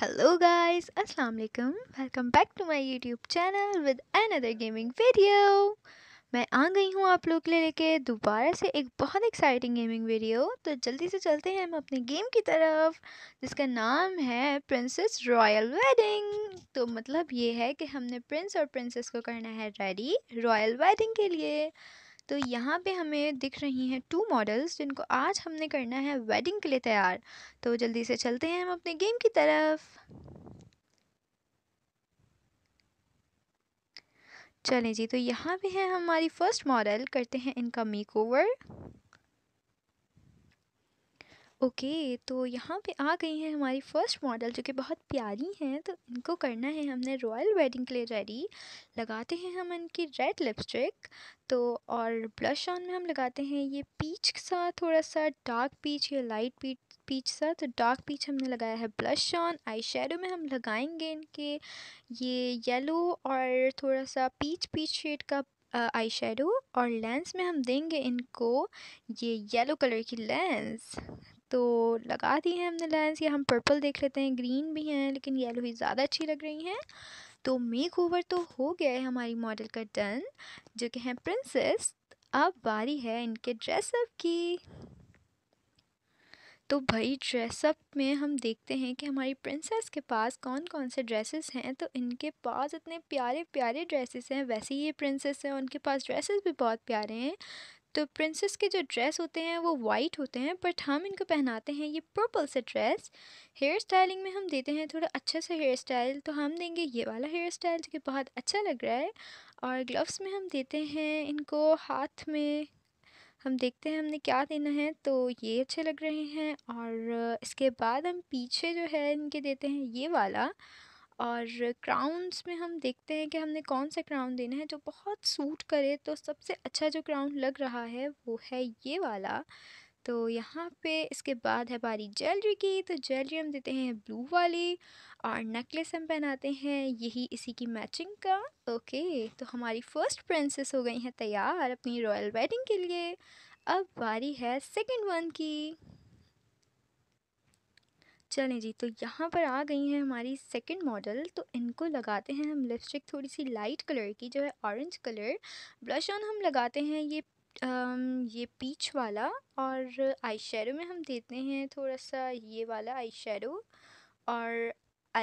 hello guys अस्सलाम वालेकुम welcome back to my YouTube channel with another gaming video मैं आ गई हूँ आप लोग के लिए लेके दोबारा से एक बहुत एक्साइटिंग गेमिंग वीडियो तो जल्दी से चलते हैं हम अपने गेम की तरफ जिसका नाम है प्रिंसेस रॉयल वेडिंग तो मतलब ये है कि हमने प्रिंस और प्रिंसेस को करना है रेडी रॉयल वेडिंग के लिए तो यहाँ पे हमें दिख रही हैं टू मॉडल्स जिनको आज हमने करना है वेडिंग के लिए तैयार तो जल्दी से चलते हैं हम अपने गेम की तरफ चलें जी तो यहाँ पे है हमारी फ़र्स्ट मॉडल करते हैं इनका मेकओवर ओके तो यहाँ पे आ गई हैं हमारी फ़र्स्ट मॉडल जो कि बहुत प्यारी हैं तो इनको करना है हमने रॉयल वेडिंग के लिए रेडी लगाते हैं हम इनकी रेड लिपस्टिक तो और ब्लश ऑन में हम लगाते हैं ये पीच सा थोड़ा सा डार्क पीच या लाइट पीच पीच सा तो डार्क पीच हमने लगाया है ब्लश ऑन आई शेडो में हम लगाएंगे इनके ये येलो और थोड़ा सा पीच पीच शेड का आई शेडो और लेंस में हम देंगे इनको ये येलो कलर की लेंस तो लगा दी है हमने लेंस ये हम पर्पल देख लेते हैं ग्रीन भी हैं लेकिन येलो ही ज़्यादा अच्छी लग रही हैं तो मेक ओवर तो हो गया है हमारी मॉडल का डन जो कि हैं प्रिंसेस अब बारी है इनके ड्रेसअप की तो भाई ड्रेसअप में हम देखते हैं कि हमारी प्रिंसेस के पास कौन कौन से ड्रेसेस हैं तो इनके पास इतने प्यारे प्यारे ड्रेसेस हैं वैसे ही ये प्रिंसेस हैं उनके पास ड्रेसेस भी बहुत प्यारे हैं तो प्रिंसेस के जो ड्रेस होते हैं वो वाइट होते हैं बट हम इनको पहनाते हैं ये पर्पल से ड्रेस हेयर स्टाइलिंग में हम देते हैं थोड़ा अच्छा सा हेयर स्टाइल तो हम देंगे ये वाला हेयर स्टाइल जो कि बहुत अच्छा लग रहा है और ग्लव्स में हम देते हैं इनको हाथ में हम देखते हैं हमने क्या देना है तो ये अच्छे लग रहे हैं और इसके बाद हम पीछे जो है इनके देते हैं ये वाला और क्राउन्स में हम देखते हैं कि हमने कौन सा क्राउन देना है जो बहुत सूट करे तो सबसे अच्छा जो क्राउन लग रहा है वो है ये वाला तो यहाँ पे इसके बाद है बारी ज्वेलरी की तो ज्वेलरी हम देते हैं ब्लू वाली और नेकलेस हम पहनाते हैं यही इसी की मैचिंग का ओके तो हमारी फ़र्स्ट प्रिंसेस हो गई हैं तैयार अपनी रॉयल वेडिंग के लिए अब बारी है सेकंड वन की चलें जी तो यहाँ पर आ गई हैं हमारी सेकंड मॉडल तो इनको लगाते हैं हम लिपस्टिक थोड़ी सी लाइट कलर की जो है ऑरेंज कलर ब्लश ऑन हम लगाते हैं ये आम, ये पीच वाला और आई में हम देते हैं थोड़ा सा ये वाला आई और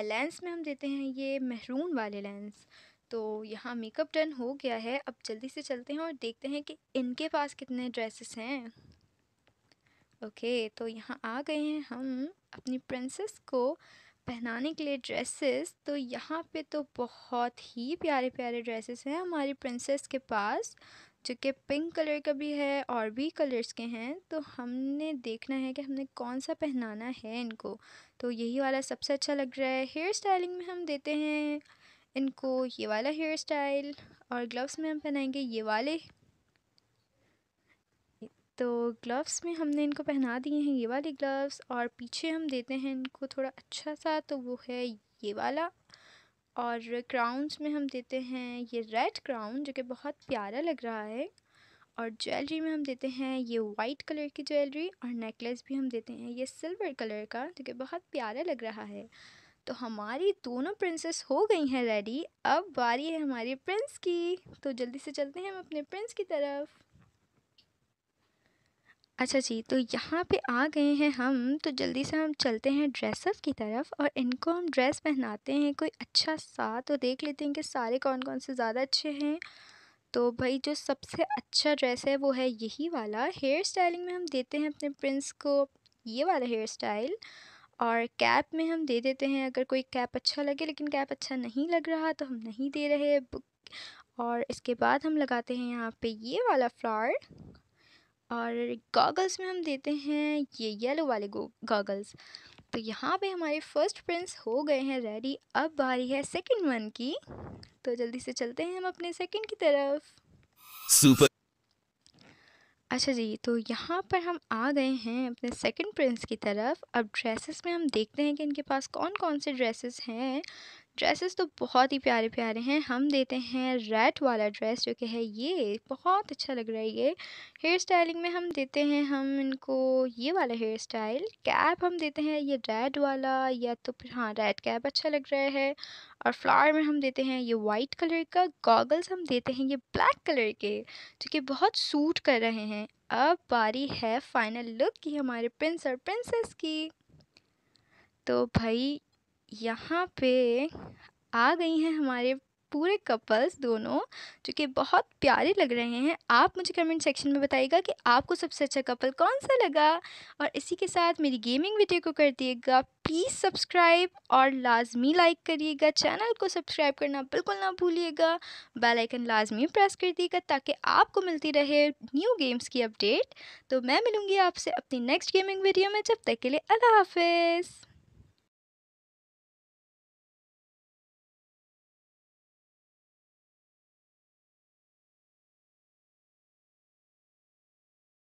लेंस में हम देते हैं ये महरून वाले लेंस तो यहाँ मेकअप डन हो गया है अब जल्दी से चलते हैं और देखते हैं कि इनके पास कितने ड्रेसेस हैं ओके तो यहाँ आ गए हैं हम अपनी प्रिंसेस को पहनाने के लिए ड्रेसेस तो यहाँ पे तो बहुत ही प्यारे प्यारे ड्रेसेस हैं हमारी प्रिंसेस के पास जो कि पिंक कलर का भी है और भी कलर्स के हैं तो हमने देखना है कि हमने कौन सा पहनाना है इनको तो यही वाला सबसे अच्छा लग रहा है हेयर स्टाइलिंग में हम देते हैं इनको ये वाला हेयर स्टाइल और ग्लव्स में हम पहनाएंगे ये वाले तो ग्लव्स में हमने इनको पहना दिए हैं ये वाले ग्लव्स और पीछे हम देते हैं इनको थोड़ा अच्छा सा तो वो है ये वाला और क्राउन्स में हम देते हैं ये रेड क्राउन जो कि बहुत प्यारा लग रहा है और ज्वेलरी में हम देते हैं ये वाइट कलर की ज्वेलरी और नेकलेस भी हम देते हैं ये सिल्वर कलर का जो कि बहुत प्यारा लग रहा है तो हमारी दोनों प्रिंसेस हो गई हैं रेडी अब बारी है हमारे प्रिंस की तो जल्दी से चलते हैं हम अपने प्रिंस की तरफ अच्छा जी तो यहाँ पे आ गए हैं हम तो जल्दी से हम चलते हैं ड्रेसेस की तरफ और इनको हम ड्रेस पहनाते हैं कोई अच्छा सा तो देख लेते हैं कि सारे कौन कौन से ज़्यादा अच्छे हैं तो भाई जो सबसे अच्छा ड्रेस है वो है यही वाला हेयर स्टाइलिंग में हम देते हैं अपने प्रिंस को ये वाला हेयर स्टाइल और कैप में हम दे देते हैं अगर कोई कैप अच्छा लगे लेकिन कैप अच्छा नहीं लग रहा तो हम नहीं दे रहे और इसके बाद हम लगाते हैं यहाँ पे ये वाला फ्लावर और गॉगल्स में हम देते हैं ये येलो वाले गॉगल्स तो यहाँ पे हमारे फर्स्ट प्रिंस हो गए हैं रेडी अब बारी है सेकंड वन की तो जल्दी से चलते हैं हम अपने सेकंड की तरफ सुपर अच्छा जी तो यहाँ पर हम आ गए हैं अपने सेकंड प्रिंस की तरफ अब ड्रेसेस में हम देखते हैं कि इनके पास कौन कौन से ड्रेसेस हैं ड्रेसेस तो बहुत ही प्यारे प्यारे हैं हम देते हैं रेड वाला ड्रेस जो कि है ये बहुत अच्छा लग रहा है ये हेयर स्टाइलिंग में हम देते हैं हम इनको ये वाला हेयर स्टाइल कैप हम देते हैं ये रेड वाला या तो फिर हाँ रेड कैप अच्छा लग रहा है और फ्लावर में हम देते हैं ये वाइट कलर का गॉगल्स हम देते हैं ये ब्लैक कलर के जो कि बहुत सूट कर रहे हैं अब बारी है फाइनल लुक की हमारे प्रिंस और प्रिंसेस की तो भाई यहाँ पे आ गई हैं हमारे पूरे कपल्स दोनों जो कि बहुत प्यारे लग रहे हैं आप मुझे कमेंट सेक्शन में बताइएगा कि आपको सबसे अच्छा कपल कौन सा लगा और इसी के साथ मेरी गेमिंग वीडियो को कर दिएगा प्लीज़ सब्सक्राइब और लाजमी लाइक करिएगा चैनल को सब्सक्राइब करना बिल्कुल ना भूलिएगा बेल आइकन लाजमी प्रेस कर दिएगा ताकि आपको मिलती रहे न्यू गेम्स की अपडेट तो मैं मिलूँगी आपसे अपनी नेक्स्ट गेमिंग वीडियो में जब तक के लिए अल्लाह हाफिज़